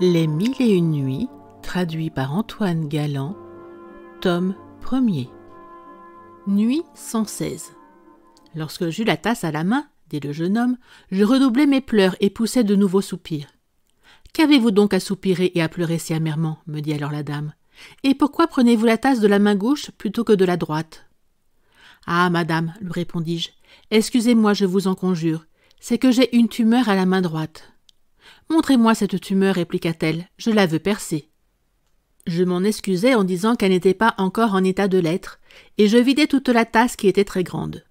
Les Mille et Une Nuits, traduit par Antoine Galland, tome 1 Nuit 116. Lorsque j'eus la tasse à la main, dit le jeune homme, je redoublai mes pleurs et poussai de nouveaux soupirs. Qu'avez-vous donc à soupirer et à pleurer si amèrement me dit alors la dame. Et pourquoi prenez-vous la tasse de la main gauche plutôt que de la droite Ah, madame, lui répondis-je, excusez-moi, je vous en conjure, c'est que j'ai une tumeur à la main droite. Montrez-moi cette tumeur, répliqua-t-elle, je la veux percer. Je m'en excusai en disant qu'elle n'était pas encore en état de l'être, et je vidai toute la tasse qui était très grande.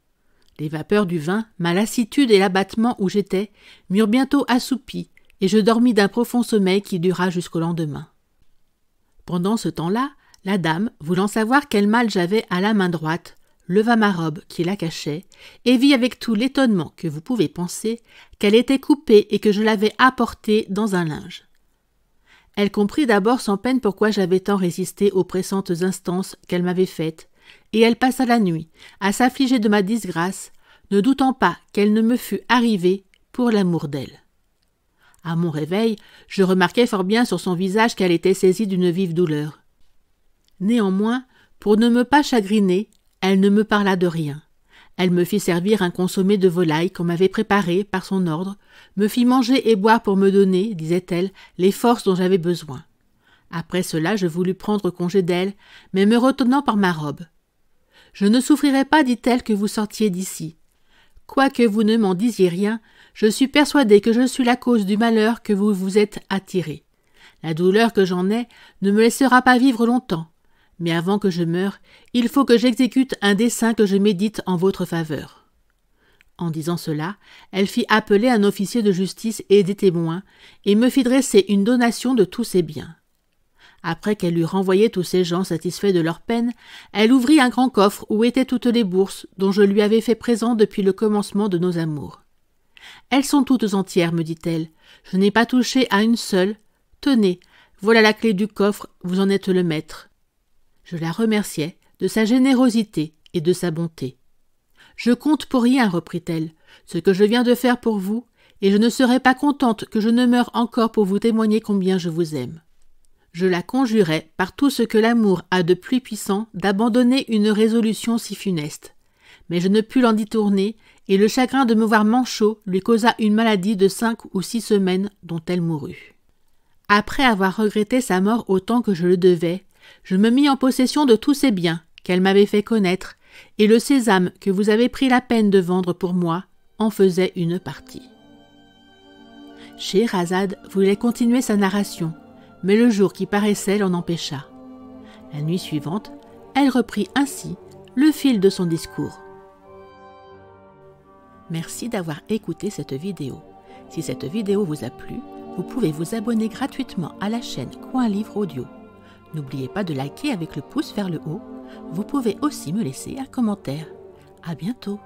Les vapeurs du vin, ma lassitude et l'abattement où j'étais m'eurent bientôt assoupi, et je dormis d'un profond sommeil qui dura jusqu'au lendemain. Pendant ce temps-là, la dame, voulant savoir quel mal j'avais à la main droite, leva ma robe qui la cachait, et vit avec tout l'étonnement que vous pouvez penser qu'elle était coupée et que je l'avais apportée dans un linge. Elle comprit d'abord sans peine pourquoi j'avais tant résisté aux pressantes instances qu'elle m'avait faites, et elle passa la nuit à s'affliger de ma disgrâce, ne doutant pas qu'elle ne me fût arrivée pour l'amour d'elle. À mon réveil, je remarquai fort bien sur son visage qu'elle était saisie d'une vive douleur. Néanmoins, pour ne me pas chagriner, elle ne me parla de rien. Elle me fit servir un consommé de volaille qu'on m'avait préparé par son ordre, me fit manger et boire pour me donner, disait-elle, les forces dont j'avais besoin. Après cela, je voulus prendre congé d'elle, mais me retenant par ma robe. Je ne souffrirai pas, dit-elle, que vous sortiez d'ici. Quoique vous ne m'en disiez rien, je suis persuadée que je suis la cause du malheur que vous vous êtes attiré. La douleur que j'en ai ne me laissera pas vivre longtemps. Mais avant que je meure, il faut que j'exécute un dessein que je médite en votre faveur. En disant cela, elle fit appeler un officier de justice et des témoins, et me fit dresser une donation de tous ses biens. Après qu'elle eut renvoyé tous ces gens satisfaits de leur peine, elle ouvrit un grand coffre où étaient toutes les bourses dont je lui avais fait présent depuis le commencement de nos amours. Elles sont toutes entières, me dit-elle. Je n'ai pas touché à une seule. Tenez, voilà la clé du coffre, vous en êtes le maître. Je la remerciai de sa générosité et de sa bonté. Je compte pour rien, reprit-elle, ce que je viens de faire pour vous, et je ne serai pas contente que je ne meure encore pour vous témoigner combien je vous aime. Je la conjurai par tout ce que l'amour a de plus puissant d'abandonner une résolution si funeste. Mais je ne pus l'en détourner, et le chagrin de me voir manchot lui causa une maladie de cinq ou six semaines dont elle mourut. Après avoir regretté sa mort autant que je le devais, je me mis en possession de tous ces biens qu'elle m'avait fait connaître, et le sésame que vous avez pris la peine de vendre pour moi en faisait une partie. Scheherazade voulait continuer sa narration, mais le jour qui paraissait l'en empêcha. La nuit suivante, elle reprit ainsi le fil de son discours. Merci d'avoir écouté cette vidéo. Si cette vidéo vous a plu, vous pouvez vous abonner gratuitement à la chaîne Coin Livre Audio. N'oubliez pas de liker avec le pouce vers le haut. Vous pouvez aussi me laisser un commentaire. À bientôt!